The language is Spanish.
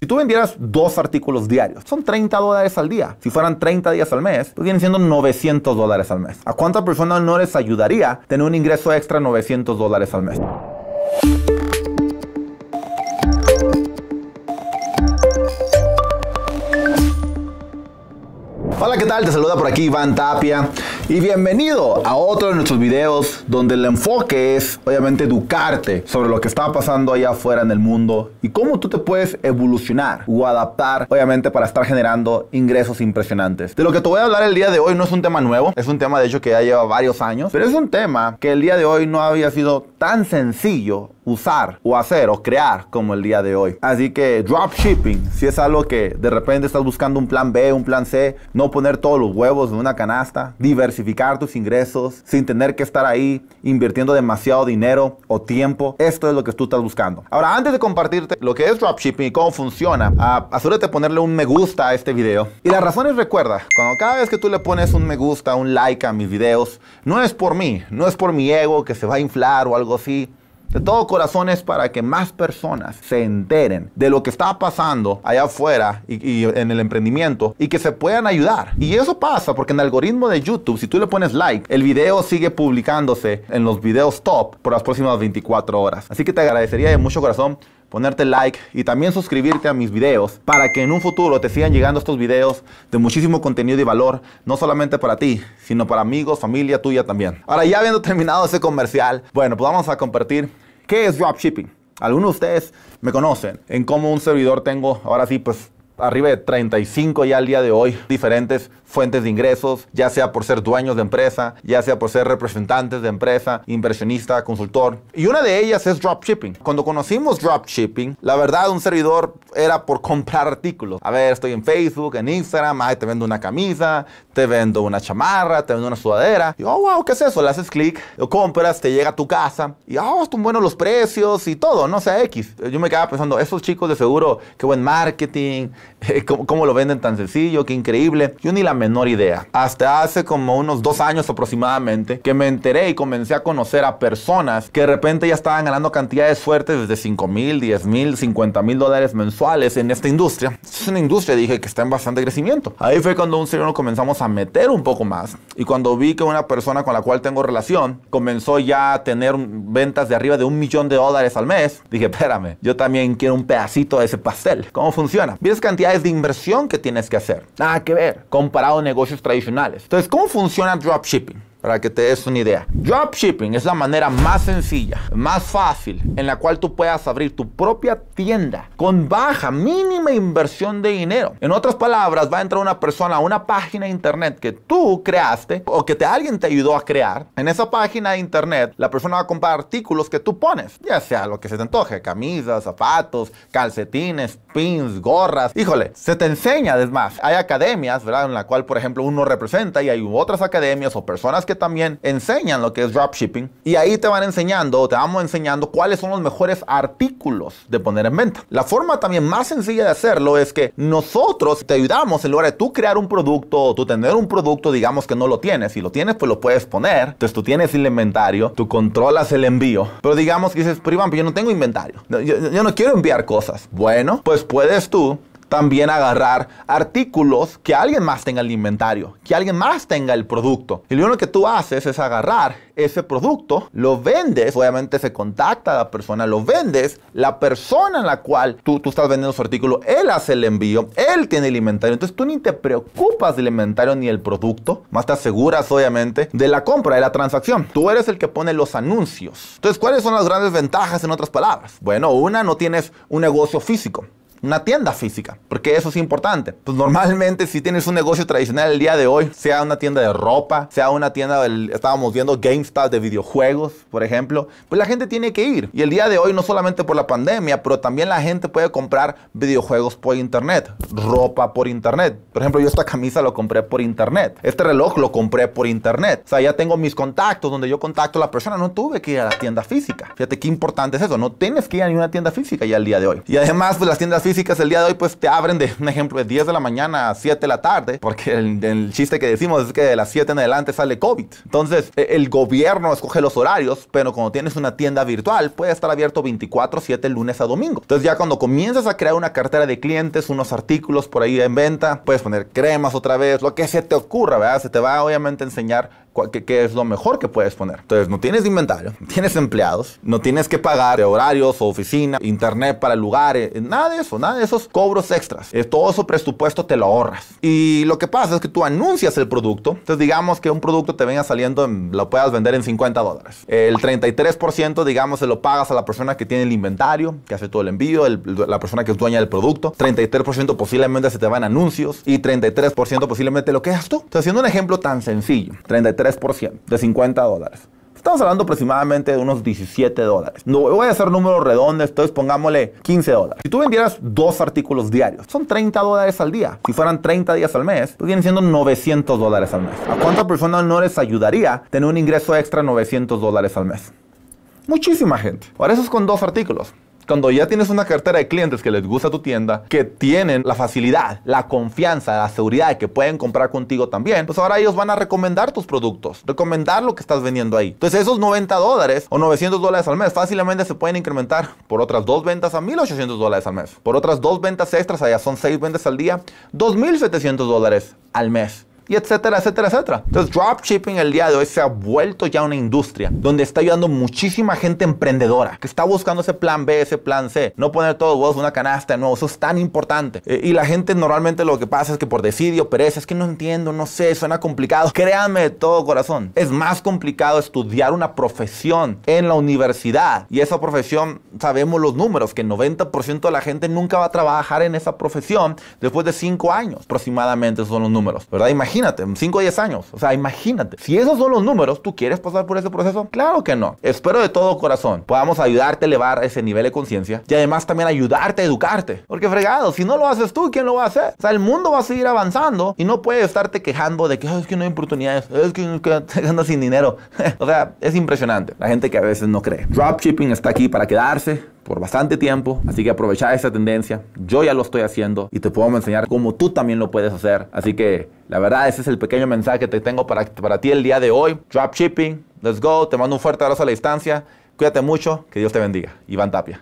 Si tú vendieras dos artículos diarios, son 30 dólares al día. Si fueran 30 días al mes, tú vienen siendo 900 dólares al mes. ¿A cuánta personas no les ayudaría tener un ingreso extra 900 dólares al mes? Hola, ¿qué tal? Te saluda por aquí Iván Tapia y bienvenido a otro de nuestros videos donde el enfoque es obviamente educarte sobre lo que está pasando allá afuera en el mundo y cómo tú te puedes evolucionar o adaptar obviamente para estar generando ingresos impresionantes. De lo que te voy a hablar el día de hoy no es un tema nuevo, es un tema de hecho que ya lleva varios años, pero es un tema que el día de hoy no había sido tan sencillo usar o hacer o crear como el día de hoy. Así que dropshipping, si es algo que de repente estás buscando un plan B, un plan C, no poner todos los huevos en una canasta, diversificar tus ingresos sin tener que estar ahí invirtiendo demasiado dinero o tiempo, esto es lo que tú estás buscando. Ahora, antes de compartirte lo que es dropshipping y cómo funciona, ah, asegúrate de ponerle un me gusta a este video. Y la razón es, recuerda, cuando cada vez que tú le pones un me gusta, un like a mis videos, no es por mí, no es por mi ego que se va a inflar o algo así, de todo corazón es para que más personas se enteren de lo que está pasando allá afuera y, en el emprendimiento y que se puedan ayudar. Y eso pasa porque en el algoritmo de YouTube, si tú le pones like, el video sigue publicándose en los videos top por las próximas 24 horas. Así que te agradecería de mucho corazón ponerte like y también suscribirte a mis videos para que en un futuro te sigan llegando estos videos de muchísimo contenido y valor, no solamente para ti, sino para amigos, familia tuya también. Ahora ya habiendo terminado ese comercial, bueno, pues vamos a compartir qué es dropshipping. Algunos de ustedes me conocen en cómo un servidor tengo, ahora sí, pues arriba de 35 ya al día de hoy diferentes fuentes de ingresos, ya sea por ser dueños de empresa, ya sea por ser representantes de empresa, inversionista, consultor. Y una de ellas es dropshipping. Cuando conocimos dropshipping, la verdad un servidor era por comprar artículos. A ver, estoy en Facebook, en Instagram, ay, te vendo una camisa, te vendo una chamarra, te vendo una sudadera. Y, oh, wow, ¿qué es eso? Le haces clic, lo compras, te llega a tu casa y, oh, están buenos los precios y todo, no sé sea X. Yo me quedaba pensando, esos chicos de seguro, qué buen marketing, ¿Cómo, lo venden tan sencillo? Qué increíble. Yo ni la menor idea. Hasta hace como unos dos años aproximadamente que me enteré y comencé a conocer a personas que de repente ya estaban ganando cantidades fuertes desde 5 mil, 10 mil, 50 mil dólares mensuales en esta industria. Es una industria, dije, que está en bastante crecimiento. Ahí fue cuando un señor comenzamos a meter un poco más. Y cuando vi que una persona con la cual tengo relación comenzó ya a tener ventas de arriba de un millón de dólares al mes, dije, espérame, yo también quiero un pedacito de ese pastel. ¿Cómo funciona? Vienes cantidad de inversión que tienes que hacer. Nada que ver comparado a negocios tradicionales. Entonces, ¿cómo funciona dropshipping? para que te des una idea. Dropshipping es la manera más sencilla, más fácil, en la cual tú puedas abrir tu propia tienda con baja, mínima inversión de dinero. En otras palabras, va a entrar una persona a una página de internet que tú creaste o que te, alguien te ayudó a crear. En esa página de internet, la persona va a comprar artículos que tú pones, ya sea lo que se te antoje, camisas, zapatos, calcetines, pins, gorras. Híjole, se te enseña, es más, hay academias, ¿verdad? En la cual, por ejemplo, uno representa y hay otras academias o personas que también enseñan lo que es dropshipping y ahí te van enseñando, te vamos enseñando cuáles son los mejores artículos de poner en venta. La forma también más sencilla de hacerlo es que nosotros te ayudamos en lugar de tú crear un producto o tú tener un producto, digamos que no lo tienes, si lo tienes pues lo puedes poner, entonces tú tienes el inventario, tú controlas el envío, pero digamos que dices, pero Iván, yo no tengo inventario, yo no quiero enviar cosas. Bueno, pues puedes tú también agarrar artículos que alguien más tenga el inventario, que alguien más tenga el producto. Y lo único que tú haces es agarrar ese producto, lo vendes, obviamente se contacta a la persona, lo vendes, la persona en la cual tú, tú estás vendiendo su artículo, él hace el envío, él tiene el inventario, entonces tú ni te preocupas del inventario ni del producto, más te aseguras obviamente de la compra, de la transacción. Tú eres el que pone los anuncios. Entonces, ¿cuáles son las grandes ventajas en otras palabras? Bueno, una, no tienes un negocio físico una tienda física, porque eso es importante. Pues normalmente si tienes un negocio tradicional el día de hoy, sea una tienda de ropa, sea una tienda, del, estábamos viendo GameStop de videojuegos, por ejemplo, pues la gente tiene que ir. Y el día de hoy no solamente por la pandemia, pero también la gente puede comprar videojuegos por internet, ropa por internet. Por ejemplo, yo esta camisa lo compré por internet, este reloj lo compré por internet. O sea, ya tengo mis contactos donde yo contacto a la persona, no tuve que ir a la tienda física. Fíjate qué importante es eso, no tienes que ir a ninguna tienda física ya el día de hoy. Y además, pues las tiendas físicas el día de hoy pues te abren de un ejemplo de 10 de la mañana a 7 de la tarde, porque el, chiste que decimos es que de las 7 en adelante sale COVID. Entonces e, el gobierno escoge los horarios, pero cuando tienes una tienda virtual puede estar abierto 24, 7 lunes a domingo. Entonces ya cuando comienzas a crear una cartera de clientes, unos artículos por ahí en venta, puedes poner cremas otra vez, lo que se te ocurra, Se te va obviamente a enseñar qué, es lo mejor que puedes poner. Entonces, no tienes inventario, tienes empleados, no tienes que pagar horarios horarios, oficina, internet para lugares, eh, nada de eso, nada de esos cobros extras. Eh, todo eso presupuesto te lo ahorras. Y lo que pasa es que tú anuncias el producto. Entonces, digamos que un producto te venga saliendo, lo puedas vender en 50 dólares. El 33%, digamos, se lo pagas a la persona que tiene el inventario, que hace todo el envío, la persona que es dueña del producto. 33% posiblemente se te van anuncios y 33% posiblemente lo que tú. Entonces, haciendo un ejemplo tan sencillo, 33 de 50 dólares. Estamos hablando aproximadamente de unos 17 dólares. No voy a hacer números redondos, entonces pongámosle 15 dólares. Si tú vendieras dos artículos diarios, son 30 dólares al día. Si fueran 30 días al mes, pues vienen siendo 900 dólares al mes. ¿A cuánta persona no les ayudaría tener un ingreso extra 900 dólares al mes? Muchísima gente. por eso es con dos artículos. Cuando ya tienes una cartera de clientes que les gusta tu tienda, que tienen la facilidad, la confianza, la seguridad de que pueden comprar contigo también, pues ahora ellos van a recomendar tus productos, recomendar lo que estás vendiendo ahí. Entonces esos 90 dólares o 900 dólares al mes fácilmente se pueden incrementar por otras dos ventas a 1800 dólares al mes. Por otras dos ventas extras, allá son seis ventas al día, 2700 dólares al mes y etcétera, etcétera, etcétera. Entonces, dropshipping el día de hoy se ha vuelto ya una industria donde está ayudando muchísima gente emprendedora que está buscando ese plan B, ese plan C, no poner todos huevos una canasta de nuevo, eso es tan importante. Eh, y la gente normalmente lo que pasa es que por decidio, pereza, es que no entiendo, no sé, suena complicado. Créanme de todo corazón, es más complicado estudiar una profesión en la universidad y esa profesión, sabemos los números, que el 90% de la gente nunca va a trabajar en esa profesión después de 5 años aproximadamente, esos son los números, ¿verdad? Imagínate imagínate, en 5 o 10 años. O sea, imagínate. Si esos son los números, ¿tú quieres pasar por ese proceso? Claro que no. Espero de todo corazón podamos ayudarte a elevar ese nivel de conciencia y además también ayudarte a educarte. Porque fregado, si no lo haces tú, ¿quién lo va a hacer? O sea, el mundo va a seguir avanzando y no puedes estarte quejando de que es que no hay oportunidades, es que, es sin dinero. o sea, es impresionante la gente que a veces no cree. Dropshipping está aquí para quedarse por bastante tiempo, así que aprovecha esa tendencia. Yo ya lo estoy haciendo y te puedo enseñar cómo tú también lo puedes hacer. Así que la verdad, ese es el pequeño mensaje que te tengo para, para ti el día de hoy. shipping, let's go. Te mando un fuerte abrazo a la distancia. Cuídate mucho, que Dios te bendiga. Iván Tapia.